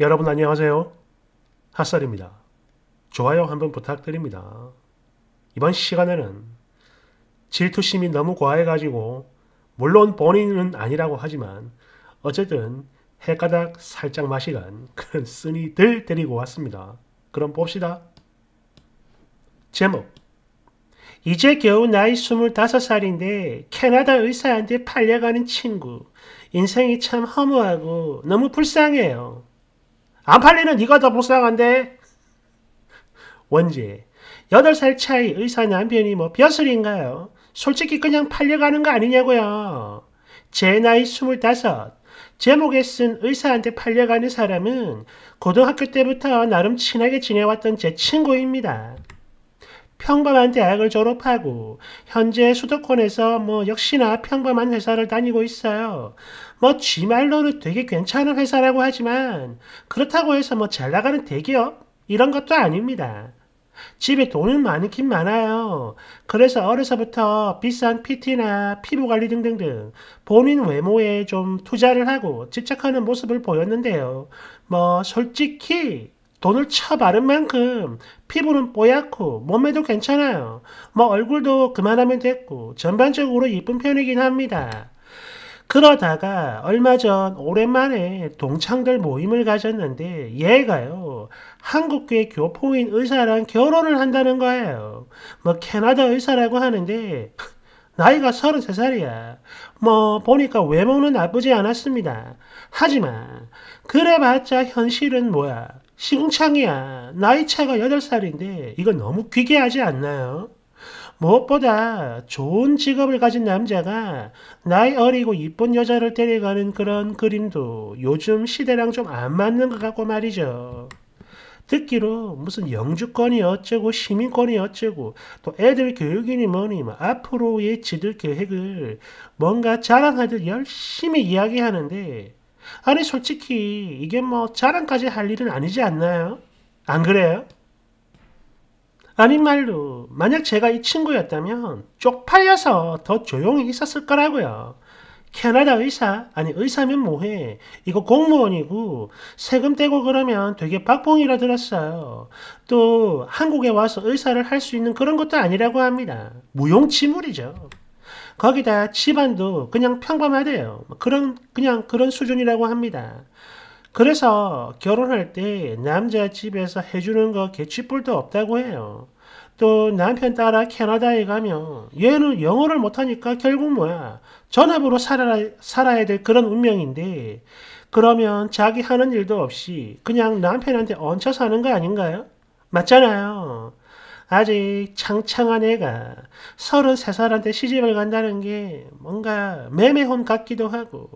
여러분 안녕하세요. 핫살입니다. 좋아요 한번 부탁드립니다. 이번 시간에는 질투심이 너무 과해가지고 물론 본인은 아니라고 하지만 어쨌든 해가닥 살짝 마시간 그런 쓴이들 데리고 왔습니다. 그럼 봅시다. 제목 이제 겨우 나이 25살인데 캐나다 의사한테 팔려가는 친구 인생이 참 허무하고 너무 불쌍해요. 안 팔리는 네가 더 불쌍한데? 원제 8살 차이 의사 남편이 뭐 벼슬인가요? 솔직히 그냥 팔려가는 거 아니냐고요. 제 나이 25, 제목에 쓴 의사한테 팔려가는 사람은 고등학교 때부터 나름 친하게 지내왔던 제 친구입니다. 평범한 대학을 졸업하고 현재 수도권에서 뭐 역시나 평범한 회사를 다니고 있어요. 뭐 지말로는 되게 괜찮은 회사라고 하지만 그렇다고 해서 뭐 잘 나가는 대기업 이런 것도 아닙니다. 집에 돈은 많긴 많아요. 그래서 어려서부터 비싼 PT나 피부관리 등등등 본인 외모에 좀 투자를 하고 집착하는 모습을 보였는데요. 뭐 솔직히 돈을 쳐 바른 만큼 피부는 뽀얗고 몸매도 괜찮아요. 뭐 얼굴도 그만하면 됐고 전반적으로 이쁜 편이긴 합니다. 그러다가 얼마 전 오랜만에 동창들 모임을 가졌는데 얘가요 한국교 교포인 의사랑 결혼을 한다는 거예요. 뭐 캐나다 의사라고 하는데 나이가 33살이야. 뭐 보니까 외모는 나쁘지 않았습니다. 하지만 그래봤자 현실은 뭐야? 시궁창이야. 나이 차가 8살인데 이거 너무 귀괴하지 않나요? 무엇보다 좋은 직업을 가진 남자가 나이 어리고 이쁜 여자를 데려가는 그런 그림도 요즘 시대랑 좀 안 맞는 것 같고 말이죠. 듣기로 무슨 영주권이 어쩌고 시민권이 어쩌고 또 애들 교육이니 뭐니 뭐 앞으로의 지들 계획을 뭔가 자랑하듯 열심히 이야기하는데 아니 솔직히 이게 뭐 자랑까지 할 일은 아니지 않나요? 안 그래요? 아닌 말로 만약 제가 이 친구였다면 쪽팔려서 더 조용히 있었을 거라고요. 캐나다 의사? 아니 의사면 뭐해? 이거 공무원이고 세금 떼고 그러면 되게 박봉이라 들었어요. 또 한국에 와서 의사를 할 수 있는 그런 것도 아니라고 합니다. 무용지물이죠. 거기다 집안도 그냥 평범하대요. 뭐 그런 그냥 그런 수준이라고 합니다. 그래서 결혼할 때 남자 집에서 해주는 거 개치뿔도 없다고 해요. 또 남편 따라 캐나다에 가면 얘는 영어를 못하니까 결국 뭐야 전업으로 살아야, 살아야 될 그런 운명인데 그러면 자기 하는 일도 없이 그냥 남편한테 얹혀 사는 거 아닌가요? 맞잖아요. 아직 창창한 애가 33살한테 시집을 간다는 게 뭔가 매매혼 같기도 하고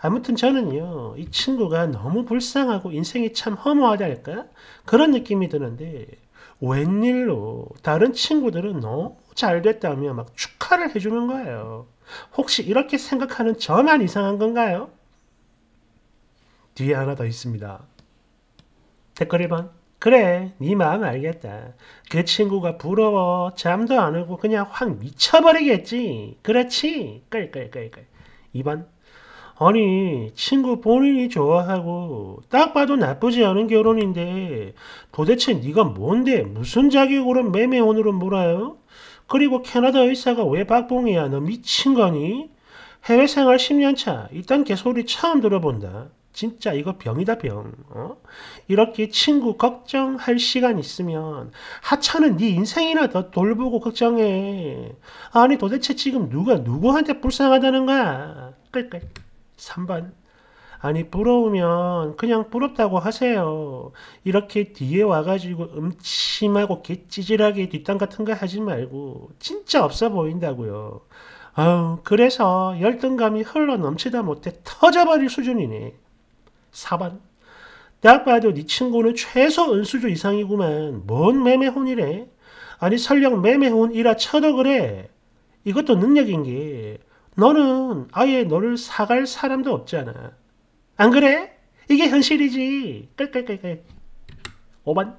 아무튼 저는요 이 친구가 너무 불쌍하고 인생이 참 허무하달까 그런 느낌이 드는데 웬일로 다른 친구들은 너무 잘 됐다며 막 축하를 해주는 거예요. 혹시 이렇게 생각하는 저만 이상한 건가요? 뒤에 하나 더 있습니다. 댓글 1번 그래 네 마음 알겠다. 그 친구가 부러워 잠도 안 오고 그냥 확 미쳐버리겠지. 그렇지? 끌끌끌끌 2번 아니 친구 본인이 좋아하고 딱 봐도 나쁘지 않은 결혼인데 도대체 네가 뭔데 무슨 자격으로 매매혼으로 몰아요? 그리고 캐나다 의사가 왜 박봉이야? 너 미친 거니? 해외 생활 10년 차 이딴 개소리 처음 들어본다. 진짜 이거 병이다 병. 어? 이렇게 친구 걱정할 시간 있으면 하찮은 네 인생이나 더 돌보고 걱정해. 아니 도대체 지금 누가 누구한테 불쌍하다는 거야. 끌끌. 3번 아니 부러우면 그냥 부럽다고 하세요. 이렇게 뒤에 와가지고 음침하고 개찌질하게 뒷담 같은 거 하지 말고 진짜 없어 보인다고요. 아우 그래서 열등감이 흘러 넘치다 못해 터져버릴 수준이네. 4번 딱 봐도 네 친구는 최소 은수조 이상이구만. 뭔 매매혼이래? 아니 설령 매매혼이라 쳐도 그래. 이것도 능력인 게 너는 아예 너를 사갈 사람도 없잖아. 안 그래? 이게 현실이지. 끌끌끌끌. 5번.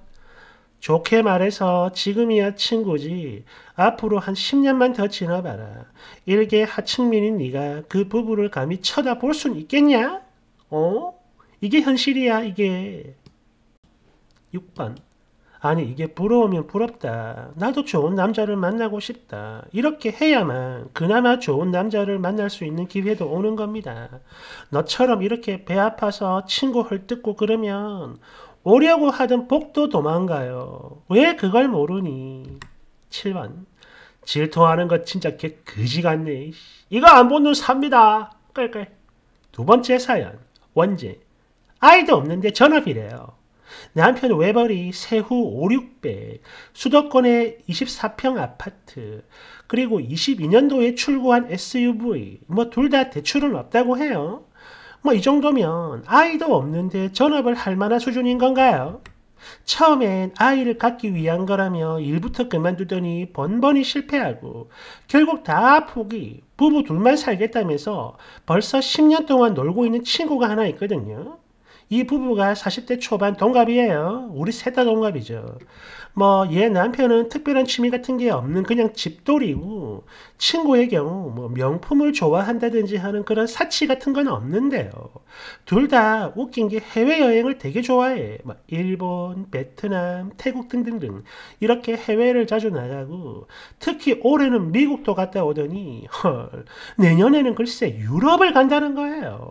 좋게 말해서 지금이야 친구지. 앞으로 한 10년만 더 지나봐라. 일개 하층민인 네가 그 부부를 감히 쳐다볼 순 있겠냐? 어? 이게 현실이야, 이게. 6번. 아니 이게 부러우면 부럽다. 나도 좋은 남자를 만나고 싶다. 이렇게 해야만 그나마 좋은 남자를 만날 수 있는 기회도 오는 겁니다. 너처럼 이렇게 배 아파서 친구 헐뜯고 그러면 오려고 하던 복도 도망가요. 왜 그걸 모르니? 7번 질투하는 것 진짜 개 그지 같네. 이거 안 보는 삽니다. 끌끌. 두 번째 사연 원재 아이도 없는데 전업이래요. 남편 외벌이 세후 5, 6배, 수도권의 24평 아파트, 그리고 22년도에 출고한 SUV, 뭐 둘 다 대출은 없다고 해요. 뭐 이 정도면 아이도 없는데 전업을 할 만한 수준인 건가요? 처음엔 아이를 갖기 위한 거라며 일부터 그만두더니 번번이 실패하고 결국 다 포기, 부부 둘만 살겠다면서 벌써 10년 동안 놀고 있는 친구가 하나 있거든요. 이 부부가 40대 초반 동갑이에요. 우리 셋 다 동갑이죠. 뭐 얘 남편은 특별한 취미 같은 게 없는 그냥 집돌이고 친구의 경우 뭐 명품을 좋아한다든지 하는 그런 사치 같은 건 없는데요. 둘 다 웃긴 게 해외여행을 되게 좋아해. 막 일본, 베트남, 태국 등등등 이렇게 해외를 자주 나가고 특히 올해는 미국도 갔다 오더니 헐 내년에는 글쎄 유럽을 간다는 거예요.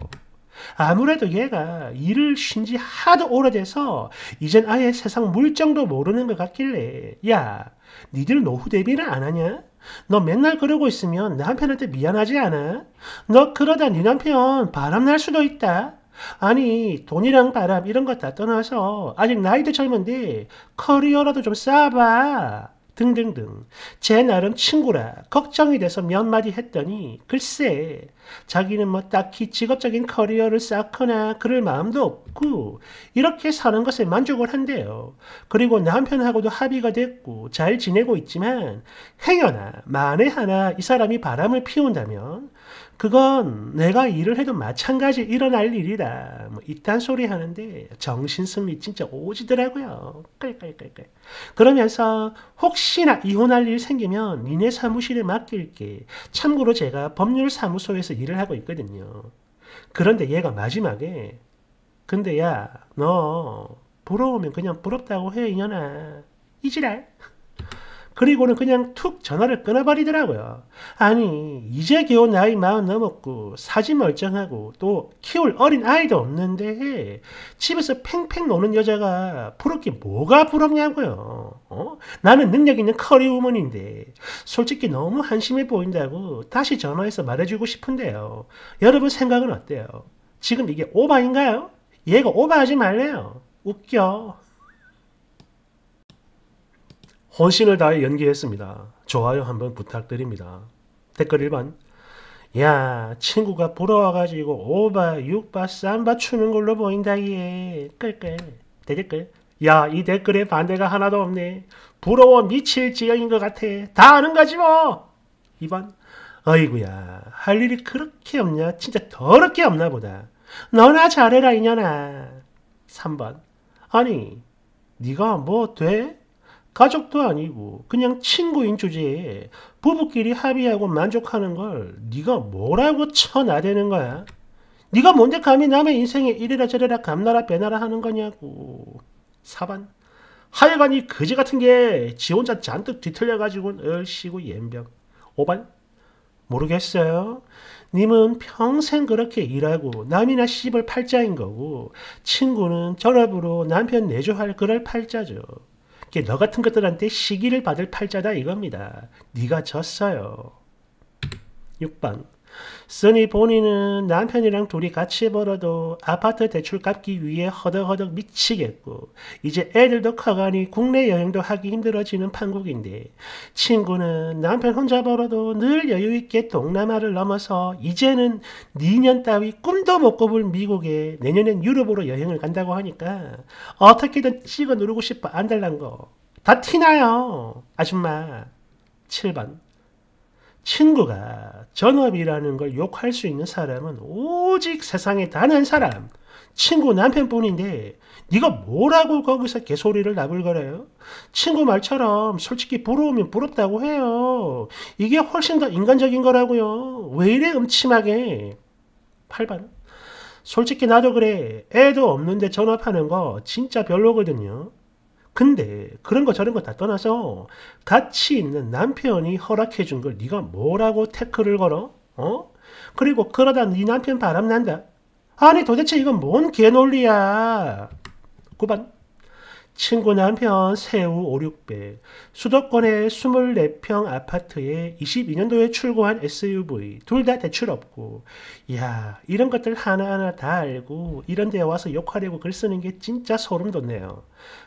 아무래도 얘가 일을 쉰 지 하도 오래돼서 이젠 아예 세상 물정도 모르는 것 같길래 야 니들 노후 대비를 안 하냐? 너 맨날 그러고 있으면 남편한테 미안하지 않아? 너 그러다 네 남편 바람날 수도 있다. 아니 돈이랑 바람 이런 것 다 떠나서 아직 나이도 젊은데 커리어라도 좀 쌓아봐. 등등등 제 나름 친구라 걱정이 돼서 몇 마디 했더니 글쎄 자기는 뭐 딱히 직업적인 커리어를 쌓거나 그럴 마음도 없고 이렇게 사는 것에 만족을 한대요. 그리고 남편하고도 합의가 됐고 잘 지내고 있지만 행여나 만에 하나 이 사람이 바람을 피운다면 그건 내가 일을 해도 마찬가지 일어날 일이다. 뭐 이딴 소리 하는데 정신승리 진짜 오지더라고요. 깔깔깔깔. 그러면서 혹시나 이혼할 일 생기면 니네 사무실에 맡길게. 참고로 제가 법률 사무소에서 일을 하고 있거든요. 그런데 얘가 마지막에 근데 야 너 부러우면 그냥 부럽다고 해 이년아 이지랄 그리고는 그냥 툭 전화를 끊어버리더라고요. 아니 이제 겨우 나이 마흔 넘었고 사지 멀쩡하고 또 키울 어린 아이도 없는데 집에서 팽팽 노는 여자가 부럽게 뭐가 부럽냐고요. 나는 능력 있는 커리우먼인데 솔직히 너무 한심해 보인다고 다시 전화해서 말해주고 싶은데요. 여러분 생각은 어때요? 지금 이게 오바인가요? 얘가 오바하지 말래요. 웃겨. 혼신을 다해 연기했습니다. 좋아요 한번 부탁드립니다. 댓글 1번 야 친구가 보러 와가지고 오바, 육바, 쌈바 추는 걸로 보인다 얘. 끌끌. 대댓글 야, 이 댓글에 반대가 하나도 없네. 부러워 미칠 지경인 것 같아. 다 아는 거지 뭐. 2번. 어이구야, 할 일이 그렇게 없냐? 진짜 더럽게 없나 보다. 너나 잘해라, 이년아. 3번. 아니, 네가 뭐 돼? 가족도 아니고 그냥 친구인 주제에 부부끼리 합의하고 만족하는 걸 네가 뭐라고 쳐나대는 거야? 네가 뭔데 감히 남의 인생에 이래라 저래라 감나라 배나라 하는 거냐고. 4번 하여간 이 거지 같은 게 지 혼자 잔뜩 뒤틀려가지고 얼씨구 옌병 5번 모르겠어요. 님은 평생 그렇게 일하고 남이나 씹을 팔자인 거고 친구는 전업으로 남편 내조할 그럴 팔자죠. 너 같은 것들한테 시기를 받을 팔자다 이겁니다. 네가 졌어요. 6번 쓰니 본인은 남편이랑 둘이 같이 벌어도 아파트 대출 갚기 위해 허덕허덕 미치겠고 이제 애들도 커가니 국내 여행도 하기 힘들어지는 판국인데 친구는 남편 혼자 벌어도 늘 여유있게 동남아를 넘어서 이제는 2년 따위 꿈도 못 꿔볼 미국에 내년엔 유럽으로 여행을 간다고 하니까 어떻게든 찍어 누르고 싶어 안달난 거 다 티나요 아줌마 7번 친구가 전업이라는 걸 욕할 수 있는 사람은 오직 세상에 단 한 사람, 친구 남편뿐인데 네가 뭐라고 거기서 개소리를 나불거려요? 친구 말처럼 솔직히 부러우면 부럽다고 해요. 이게 훨씬 더 인간적인 거라고요. 왜 이래 음침하게? 8번. 솔직히 나도 그래. 애도 없는데 전업하는 거 진짜 별로거든요. 근데 그런 거 저런 거 다 떠나서 같이 있는 남편이 허락해 준 걸 네가 뭐라고 태클을 걸어? 어? 그리고 그러다 네 남편 바람난다. 아니 도대체 이건 뭔 개논리야. 9번 친구나 한편 세후 5, 600, 수도권의 24평 아파트에 22년도에 출고한 SUV, 둘 다 대출 없고, 야 이런 것들 하나하나 다 알고, 이런 데 와서 욕하려고 글 쓰는 게 진짜 소름 돋네요.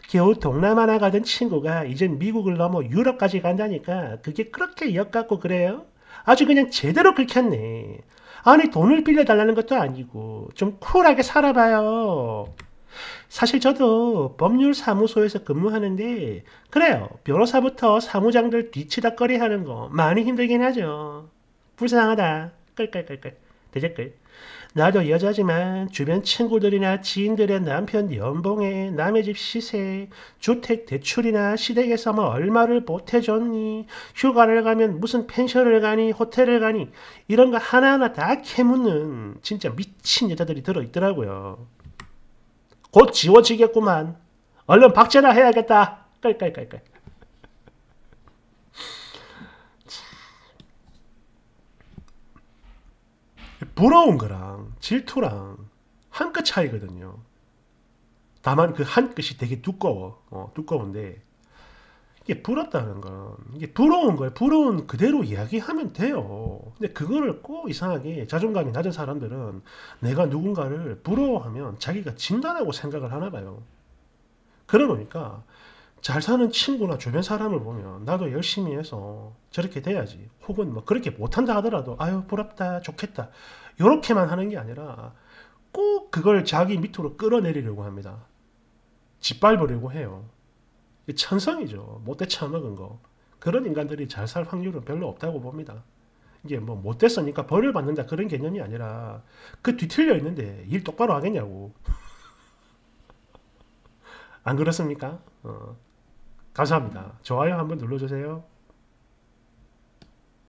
겨우 동남아나 가던 친구가 이젠 미국을 넘어 유럽까지 간다니까, 그게 그렇게 역같고 그래요? 아주 그냥 제대로 긁혔네. 아니, 돈을 빌려달라는 것도 아니고, 좀 쿨하게 살아봐요. 사실 저도 법률사무소에서 근무하는데 그래요. 변호사부터 사무장들 뒤치다 거리하는 거 많이 힘들긴 하죠. 불쌍하다. 끌끌끌끌. 대댓글. 나도 여자지만 주변 친구들이나 지인들의 남편 연봉에 남의 집 시세, 주택 대출이나 시댁에서 뭐 얼마를 보태줬니, 휴가를 가면 무슨 펜션을 가니, 호텔을 가니 이런 거 하나하나 다 캐묻는 진짜 미친 여자들이 들어있더라고요. 곧 지워지겠구만. 얼른 박제나 해야겠다. 깔깔깔깔. 부러운 거랑 질투랑 한 끗 차이거든요. 다만 그 한 끗이 되게 두꺼워. 어, 두꺼운데 이게 부럽다는 건 이게 부러운 거예요. 부러운 그대로 이야기하면 돼요. 근데 그거를 꼭 이상하게 자존감이 낮은 사람들은 내가 누군가를 부러워하면 자기가 진다라고 생각을 하나 봐요. 그러보니까 잘 사는 친구나 주변 사람을 보면 나도 열심히 해서 저렇게 돼야지. 혹은 뭐 그렇게 못한다 하더라도 아유 부럽다 좋겠다 이렇게만 하는 게 아니라 꼭 그걸 자기 밑으로 끌어내리려고 합니다. 짓밟으려고 해요. 천성이죠. 못돼 처먹은 거. 그런 인간들이 잘 살 확률은 별로 없다고 봅니다. 이게 뭐 못됐으니까 벌을 받는다 그런 개념이 아니라 그 뒤틀려 있는데 일 똑바로 하겠냐고. 안 그렇습니까? 어. 감사합니다. 좋아요 한번 눌러주세요.